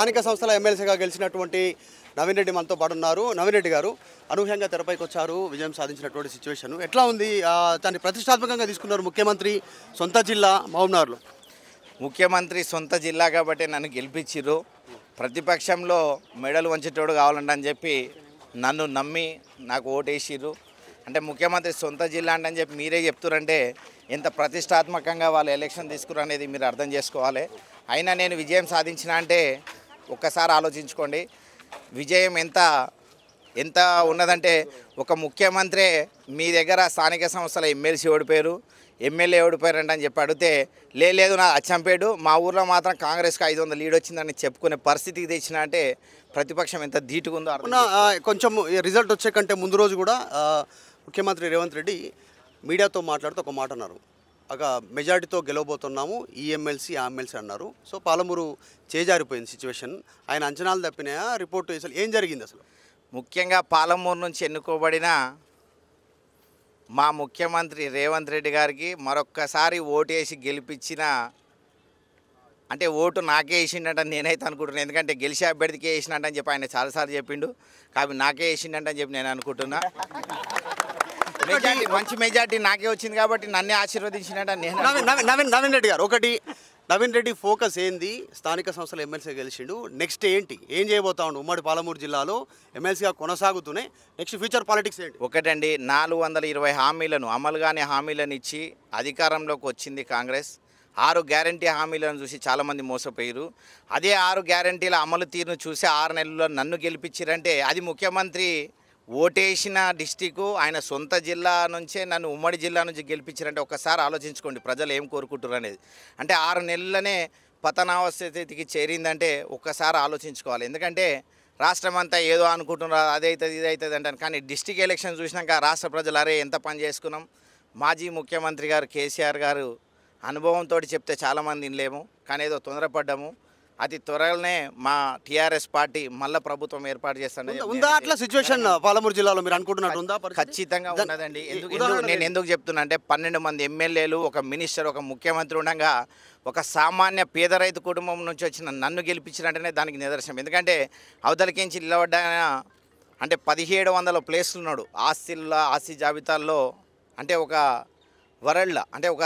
స్థానిక సంస్థల ఎమ్మెల్సీగా గెలిచినటువంటి నవీన్ రెడ్డి మనతో ఉన్నారు నవీన్ రెడ్డి గారు అనూహ్యంగా తెరపైకి వచ్చారు విజయం సాధించినటువంటి సిచ్యువేషన్ ఎట్లా ఉంది దాన్ని ప్రతిష్టాత్మకంగా తీసుకున్నారు ముఖ్యమంత్రి సొంత జిల్లా మౌనార్లు ముఖ్యమంత్రి సొంత జిల్లా కాబట్టి నన్ను గెలిపించిర్రు ప్రతిపక్షంలో మెడల్ వంచేటోడు అని చెప్పి నన్ను నమ్మి నాకు ఓటేసిర్రు అంటే ముఖ్యమంత్రి సొంత జిల్లా అంటే చెప్పి మీరే చెప్తురంటే ఎంత ప్రతిష్టాత్మకంగా వాళ్ళు ఎలక్షన్ తీసుకురు అనేది మీరు అర్థం చేసుకోవాలి అయినా నేను విజయం సాధించిన అంటే ఒక్కసారి ఆలోచించుకోండి విజయం ఎంత ఎంత ఉన్నదంటే ఒక ముఖ్యమంత్రి మీ దగ్గర స్థానిక సంస్థల ఎమ్మెల్సీ ఓడిపోయారు ఎమ్మెల్యే ఓడిపోయారంట అని చెప్పి అడిగితే లేదు నా అచ్చంపేడు మా ఊర్లో మాత్రం కాంగ్రెస్కి ఐదు వందల లీడ్ వచ్చిందని చెప్పుకునే పరిస్థితికి తెచ్చిన అంటే ప్రతిపక్షం ఎంత ధీటుకుందో కొంచెం రిజల్ట్ వచ్చే కంటే ముందు రోజు కూడా ముఖ్యమంత్రి రేవంత్ రెడ్డి మీడియాతో మాట్లాడుతూ ఒక మాట అన్నారు ఒక మెజార్టీతో గెలవబోతున్నాము ఈ ఎమ్మెల్సీ ఆ ఎమ్మెల్సీ అన్నారు సో పాలమూరు చేజారిపోయింది సిచ్యువేషన్ ఆయన అంచనాలు తప్పినా రిపోర్ట్ అసలు ఏం జరిగింది అసలు ముఖ్యంగా పాలమూరు నుంచి ఎన్నుకోబడిన మా ముఖ్యమంత్రి రేవంత్ రెడ్డి గారికి మరొక్కసారి ఓటేసి గెలిపించిన అంటే ఓటు నాకే వేసిండట నేనైతే అనుకుంటున్నాను ఎందుకంటే గెలిచి అభ్యర్థికి వేసినట్టని చెప్పి ఆయన చాలాసార్లు చెప్పిండు కాబట్టి నాకే వేసిండట అని చెప్పి నేను అనుకుంటున్నా ఒకటి మంచి మెజార్టీ నాకే వచ్చింది కాబట్టి నన్నే ఆశీర్వదించిన నేను నవీన్ నవీన్ రెడ్డి గారు ఒకటి నవీన్ రెడ్డి ఫోకస్ ఏంది స్థానిక సంస్థల ఎమ్మెల్సీ గెలిచిండు నెక్స్ట్ ఏంటి ఏం చేయబోతా ఉండు ఉమ్మడి పాలమూరు జిల్లాలో ఎమ్మెల్సీగా కొనసాగుతూనే నెక్స్ట్ ఫ్యూచర్ పాలిటిక్స్ ఏంటి ఒకటండి నాలుగు వందల ఇరవై హామీలను అమలుగానే హామీలను ఇచ్చి అధికారంలోకి వచ్చింది కాంగ్రెస్ ఆరు గ్యారంటీ హామీలను చూసి చాలామంది మోసపోయారు అదే ఆరు గ్యారంటీల అమలు తీరును చూసి ఆరు నెలల్లో నన్ను గెలిపించారంటే అది ముఖ్యమంత్రి ఓటేసిన డిస్టిక్ ఆయన సొంత జిల్లా నుంచే నన్ను ఉమ్మడి జిల్లా నుంచి గెలిపించారంటే ఒకసారి ఆలోచించుకోండి ప్రజలు ఏం కోరుకుంటారు అనేది అంటే ఆరు నెలలనే పతనావస్థితికి చేరిందంటే ఒక్కసారి ఆలోచించుకోవాలి ఎందుకంటే రాష్ట్రం అంతా ఏదో అనుకుంటున్నారు అదైతుంది అవుతుంది అంటాను కానీ డిస్టిక్ ఎలక్షన్ చూసినాక రాష్ట్ర ప్రజలు అరే ఎంత పని చేసుకున్నాం మాజీ ముఖ్యమంత్రి గారు కేసీఆర్ గారు అనుభవంతో చెప్తే చాలామంది వినలేము కానీ ఏదో తొందరపడ్డాము అతి త్వరలోనే మా టీఆర్ఎస్ పార్టీ మళ్ళా ప్రభుత్వం ఏర్పాటు చేస్తాను ఉందా అట్లా పాలమూరు జిల్లాలో మీరు అనుకుంటున్నట్టు ఖచ్చితంగా ఉన్నదండి నేను ఎందుకు చెప్తున్నా అంటే పన్నెండు మంది ఎమ్మెల్యేలు ఒక మినిస్టర్ ఒక ముఖ్యమంత్రి ఉండగా ఒక సామాన్య పేద రైతు కుటుంబం నుంచి వచ్చిన నన్ను గెలిపించినట్టనే దానికి నిదర్శనం ఎందుకంటే అవతలికించి నిలబడ్డా అంటే పదిహేడు వందల ప్లేస్లు ఉన్నాడు ఆస్తిల్లో ఆస్తి జాబితాల్లో అంటే ఒక వరల్డ్లో అంటే ఒక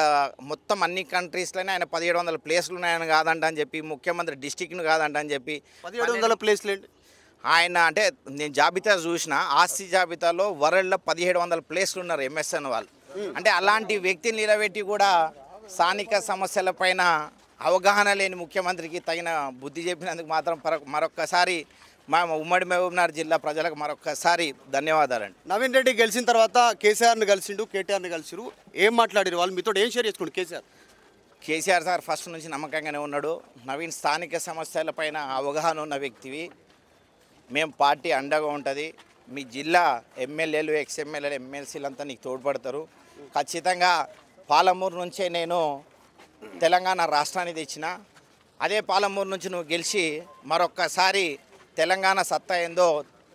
మొత్తం అన్ని కంట్రీస్లోనే ఆయన పదిహేడు వందల ప్లేస్లు ఉన్నాయని కాదంట అని చెప్పి ముఖ్యమంత్రి డిస్టిక్ను కాదంట అని చెప్పి పదిహేడు వందల ప్లేస్లు ఏంటి ఆయన అంటే నేను జాబితా చూసిన ఆస్తి జాబితాలో వరల్డ్లో పదిహేడు వందల ప్లేస్లు ఉన్నారు ఎంఎస్ఎన్ వాళ్ళు అంటే అలాంటి వ్యక్తిని నిలబెట్టి కూడా స్థానిక సమస్యల పైన అవగాహన లేని ముఖ్యమంత్రికి తగిన బుద్ధి చెప్పినందుకు మాత్రం మరొక్కసారి మా ఉమ్మడి మహబూబ్నగర్ జిల్లా ప్రజలకు మరొకసారి ధన్యవాదాలండి నవీన్ రెడ్డి గెలిచిన తర్వాత కేసీఆర్ని కలిసిండు కేటీఆర్ని కలిసిరు ఏం మాట్లాడారు వాళ్ళు మీతో ఏం షేర్ చేసుకోండి కేసీఆర్ కేసీఆర్ సార్ ఫస్ట్ నుంచి నమ్మకంగానే ఉన్నాడు నవీన్ స్థానిక సమస్యలపైన అవగాహన ఉన్న వ్యక్తివి మేము పార్టీ అండగా ఉంటుంది మీ జిల్లా ఎమ్మెల్యేలు ఎక్స్ ఎమ్మెల్యేలు అంతా నీకు తోడ్పడతారు ఖచ్చితంగా పాలమూరు నుంచే నేను తెలంగాణ రాష్ట్రాన్ని తెచ్చిన అదే పాలమూరు నుంచి నువ్వు గెలిచి మరొక్కసారి తెలంగాణ సత్తా ఏందో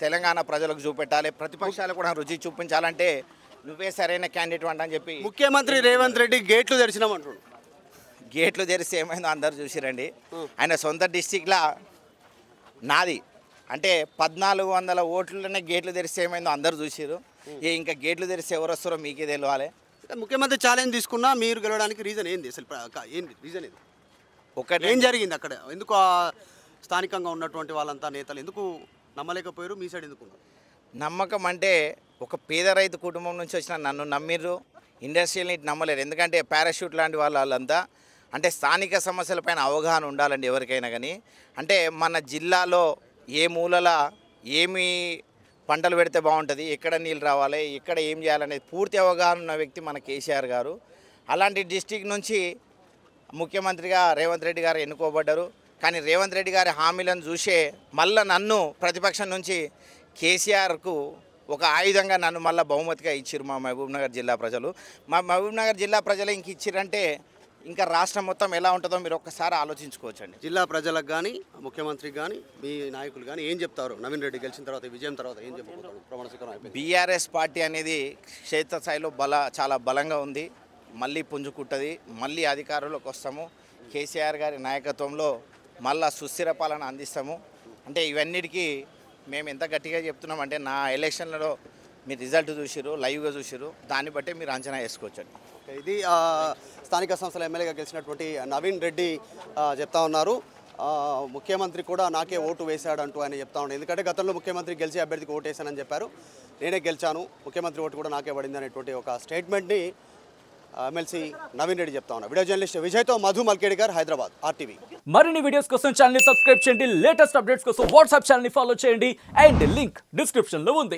తెలంగాణ ప్రజలకు చూపెట్టాలి ప్రతిపక్షాలు కూడా రుచి చూపించాలంటే నువ్వే సరైన క్యాండిడేట్ అని చెప్పి ముఖ్యమంత్రి రేవంత్ రెడ్డి గేట్లు తెరిచినామంటున్నాడు గేట్లు తెరిస్తే ఏమైందో అందరు చూసిరండి ఆయన సొంత డిస్టిక్లా నాది అంటే పద్నాలుగు వందల ఓట్లనే గేట్లు తెరిస్తే ఏమైందో అందరు చూసారు ఏ ఇంకా గేట్లు తెరిస్తే ఎవరు వస్తారో మీకే తెలియాలి ముఖ్యమంత్రి ఛాలెంజ్ తీసుకున్నా మీరు గెలవడానికి రీజన్ ఏంది అసలు ఏంటి రీజన్ ఏంది ఒక ఏం జరిగింది అక్కడ ఎందుకు స్థానికంగా ఉన్నటువంటి వాళ్ళంతా నేతలు ఎందుకు నమ్మలేకపోయారు మీ సైడ్ ఎందుకు నమ్మకం అంటే ఒక పేద రైతు కుటుంబం నుంచి వచ్చిన నన్ను నమ్మిర్రు ఇండస్ట్రియల్ని నమ్మలేరు ఎందుకంటే పారాషూట్ లాంటి వాళ్ళ వాళ్ళంతా అంటే స్థానిక సమస్యలపైన అవగాహన ఉండాలండి ఎవరికైనా కానీ అంటే మన జిల్లాలో ఏ మూలల ఏమి పంటలు పెడితే బాగుంటుంది ఎక్కడ నీళ్ళు రావాలి ఎక్కడ ఏం చేయాలనేది పూర్తి అవగాహన ఉన్న వ్యక్తి మన కేసీఆర్ గారు అలాంటి డిస్టిక్ నుంచి ముఖ్యమంత్రిగా రేవంత్ రెడ్డి గారు ఎన్నుకోబడ్డారు కానీ రేవంత్ రెడ్డి గారి హామీలను చూసే మళ్ళీ నన్ను ప్రతిపక్షం నుంచి కేసీఆర్కు ఒక ఆయుధంగా నన్ను మళ్ళీ బహుమతిగా ఇచ్చారు మా మహబూబ్నగర్ జిల్లా ప్రజలు మా మహబూబ్నగర్ జిల్లా ప్రజలు ఇంక ఇచ్చిరంటే ఇంకా రాష్ట్రం మొత్తం ఎలా ఉంటుందో మీరు ఒక్కసారి ఆలోచించుకోవచ్చండి జిల్లా ప్రజలకు కానీ ముఖ్యమంత్రికి కానీ మీ నాయకులు కానీ ఏం చెప్తారు నవీన్ రెడ్డి గెలిచిన తర్వాత విజయం తర్వాత ఏం చెప్తారు బీఆర్ఎస్ పార్టీ అనేది క్షేత్రస్థాయిలో బల చాలా బలంగా ఉంది మళ్ళీ పుంజుకుంటుంది మళ్ళీ అధికారంలోకి వస్తాము కేసీఆర్ గారి నాయకత్వంలో మళ్ళా సుస్థిర పాలన అందిస్తాము అంటే ఇవన్నిటికీ మేము ఎంత గట్టిగా చెప్తున్నాం అంటే నా ఎలక్షన్లలో మీరు రిజల్ట్ చూసిరు లైవ్గా చూసిరు దాన్ని బట్టి మీరు అంచనా వేసుకోవచ్చు ఇది స్థానిక సంస్థల ఎమ్మెల్యేగా గెలిచినటువంటి నవీన్ రెడ్డి చెప్తా ఉన్నారు ముఖ్యమంత్రి కూడా నాకే ఓటు వేశాడు అంటూ ఆయన చెప్తా ఉన్నాడు ఎందుకంటే గతంలో ముఖ్యమంత్రి గెలిచి అభ్యర్థికి ఓటు వేశానని చెప్పారు నేనే గెలిచాను ముఖ్యమంత్రి ఓటు కూడా నాకే పడింది అనేటువంటి ఒక స్టేట్మెంట్ని ఎమ్మెల్సీ నవీన్ రెడ్డి చెప్తా ఉన్నా వీడియో జర్నలిస్ట్ విజయ్తో మధు మల్కేడి హైదరాబాద్ ఆర్టీవీ మరిన్ని వీడియోస్ కోసం ఛానల్ సబ్స్క్రైబ్ చేయండి లేటెస్ట్ అప్డేట్స్ కోసం వాట్సాప్ ఛానల్ ఫాలో చేయండి అండ్ లింక్ డిస్క్రిప్షన్ లో ఉంది